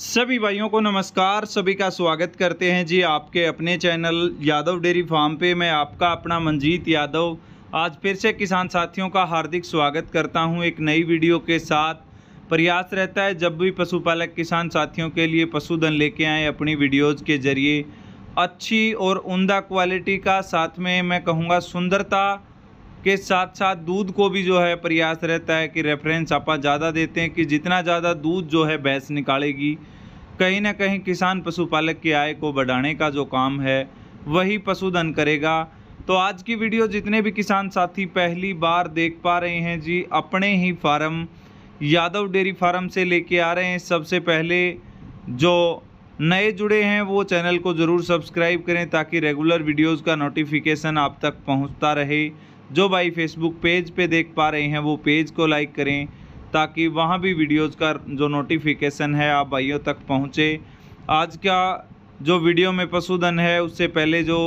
सभी भाइयों को नमस्कार सभी का स्वागत करते हैं जी आपके अपने चैनल यादव डेयरी फार्म पे मैं आपका अपना मंजीत यादव आज फिर से किसान साथियों का हार्दिक स्वागत करता हूं एक नई वीडियो के साथ प्रयास रहता है जब भी पशुपालक किसान साथियों के लिए पशुधन लेके आए अपनी वीडियोज़ के ज़रिए अच्छी और उमदा क्वालिटी का साथ में मैं कहूँगा सुंदरता के साथ साथ दूध को भी जो है प्रयास रहता है कि रेफरेंस आप ज़्यादा देते हैं कि जितना ज़्यादा दूध जो है भैंस निकालेगी कहीं ना कहीं किसान पशुपालक की आय को बढ़ाने का जो काम है वही पशुधन करेगा तो आज की वीडियो जितने भी किसान साथी पहली बार देख पा रहे हैं जी अपने ही फार्म यादव डेयरी फार्म से लेके आ रहे हैं सबसे पहले जो नए जुड़े हैं वो चैनल को ज़रूर सब्सक्राइब करें ताकि रेगुलर वीडियोस का नोटिफिकेशन आप तक पहुंचता रहे जो भाई फेसबुक पेज पे देख पा रहे हैं वो पेज को लाइक करें ताकि वहाँ भी वीडियोज़ का जो नोटिफिकेशन है आप भाइयों तक पहुँचे आज का जो वीडियो में पशुधन है उससे पहले जो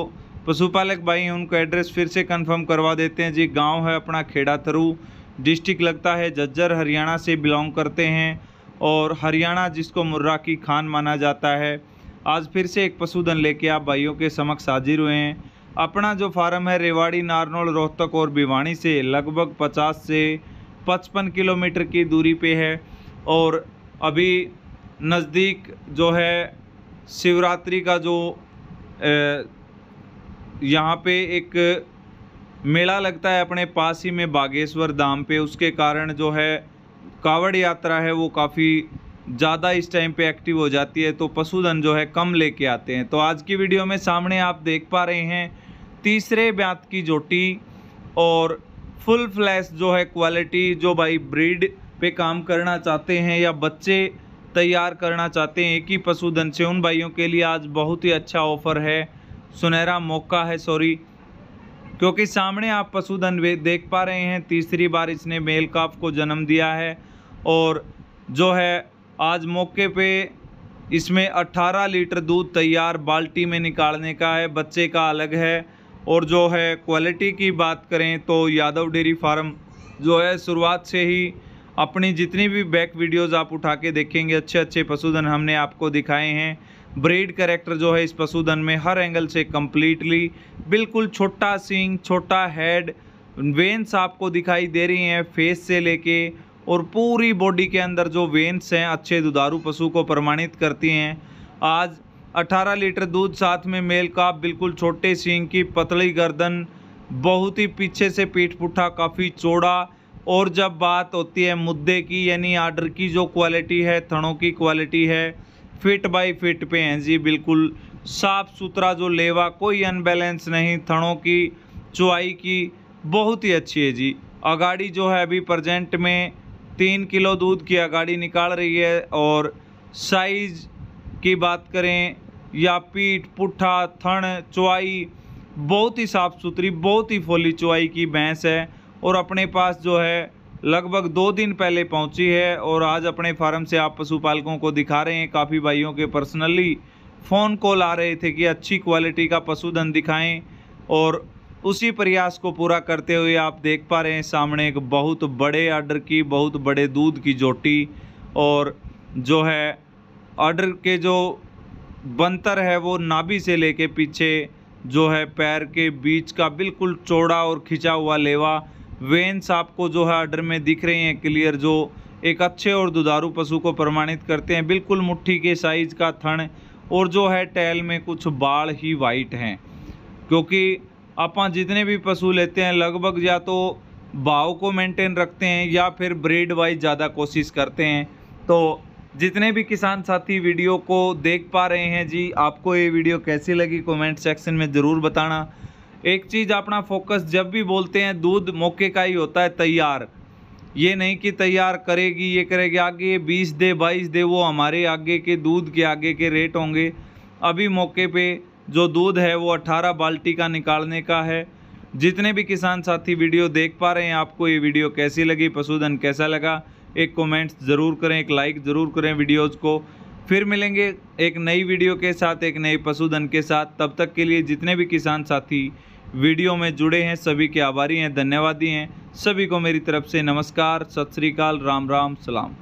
पशुपालक भाई हैं उनको एड्रेस फिर से कंफर्म करवा देते हैं जी गांव है अपना खेड़ा थरू डिस्ट्रिक्ट लगता है जज्जर हरियाणा से बिलोंग करते हैं और हरियाणा जिसको मुर्रा की खान माना जाता है आज फिर से एक पशुधन लेके आप भाइयों के समक्ष हाजिर हुए हैं अपना जो फार्म है रेवाड़ी नारनौल रोहतक और भिवाणी से लगभग 50 से 55 किलोमीटर की दूरी पे है और अभी नज़दीक जो है शिवरात्रि का जो यहाँ पे एक मेला लगता है अपने पास ही में बागेश्वर धाम पे उसके कारण जो है कावड़ यात्रा है वो काफ़ी ज़्यादा इस टाइम पे एक्टिव हो जाती है तो पशुधन जो है कम लेके आते हैं तो आज की वीडियो में सामने आप देख पा रहे हैं तीसरे ब्यात की जोटी और फुल फ्लैश जो है क्वालिटी जो भाई ब्रीड पे काम करना चाहते हैं या बच्चे तैयार करना चाहते हैं एक ही पशुधन से उन भाइयों के लिए आज बहुत ही अच्छा ऑफर है सुनहरा मौका है सॉरी क्योंकि सामने आप पशुधन देख पा रहे हैं तीसरी बार इसने मेल काफ को जन्म दिया है और जो है आज मौके पे इसमें 18 लीटर दूध तैयार बाल्टी में निकालने का है बच्चे का अलग है और जो है क्वालिटी की बात करें तो यादव डेयरी फार्म जो है शुरुआत से ही अपनी जितनी भी बैक वीडियोस आप उठा के देखेंगे अच्छे अच्छे पशुधन हमने आपको दिखाए हैं ब्रीड करेक्टर जो है इस पशुधन में हर एंगल से कम्प्लीटली बिल्कुल छोटा सिंग छोटा हेड वेंस आपको दिखाई दे रही हैं फेस से लेके और पूरी बॉडी के अंदर जो वेंस हैं अच्छे दुधारू पशु को प्रमाणित करती हैं आज 18 लीटर दूध साथ में मेल का बिल्कुल छोटे सींग की पतली गर्दन बहुत ही पीछे से पीठ पुठा काफ़ी चौड़ा और जब बात होती है मुद्दे की यानी आर्डर की जो क्वालिटी है थनों की क्वालिटी है फिट बाई फिट पे हैं जी बिल्कुल साफ सुथरा जो लेवा कोई अनबैलेंस नहीं थनों की चुआई की बहुत ही अच्छी है जी अगाड़ी जो है अभी प्रजेंट में तीन किलो दूध की अगाड़ी निकाल रही है और साइज़ की बात करें या पीठ पुट्ठा थन चुआई बहुत ही साफ़ सुथरी बहुत ही फोली चुआई की भैंस है और अपने पास जो है लगभग दो दिन पहले पहुंची है और आज अपने फार्म से आप पशुपालकों को दिखा रहे हैं काफ़ी भाइयों के पर्सनली फ़ोन कॉल आ रहे थे कि अच्छी क्वालिटी का पशुधन दिखाएं और उसी प्रयास को पूरा करते हुए आप देख पा रहे हैं सामने एक बहुत बड़े आर्डर की बहुत बड़े दूध की जोटी और जो है ऑर्डर के जो बंतर है वो नाभि से लेके पीछे जो है पैर के बीच का बिल्कुल चौड़ा और खिंचा हुआ लेवा वेंस आपको जो है ऑर्डर में दिख रहे हैं क्लियर जो एक अच्छे और दुधारू पशु को प्रमाणित करते हैं बिल्कुल मुट्ठी के साइज का थन और जो है टैल में कुछ बाल ही वाइट हैं क्योंकि आप जितने भी पशु लेते हैं लगभग या तो भाव को मेंटेन रखते हैं या फिर ब्रेड वाइज ज़्यादा कोशिश करते हैं तो जितने भी किसान साथी वीडियो को देख पा रहे हैं जी आपको ये वीडियो कैसी लगी कमेंट सेक्शन में ज़रूर बताना एक चीज़ अपना फोकस जब भी बोलते हैं दूध मौके का ही होता है तैयार ये नहीं कि तैयार करेगी ये करेगी आगे ये बीस दे बाईस दे वो हमारे आगे के दूध के आगे के रेट होंगे अभी मौके पर जो दूध है वो अट्ठारह बाल्टी का निकालने का है जितने भी किसान साथी वीडियो देख पा रहे हैं आपको ये वीडियो कैसी लगी पशुधन कैसा लगा एक कमेंट्स ज़रूर करें एक लाइक ज़रूर करें वीडियोज़ को फिर मिलेंगे एक नई वीडियो के साथ एक नए पशुधन के साथ तब तक के लिए जितने भी किसान साथी वीडियो में जुड़े हैं सभी के आभारी हैं धन्यवादी हैं सभी को मेरी तरफ से नमस्कार सत श्रीकाल राम राम सलाम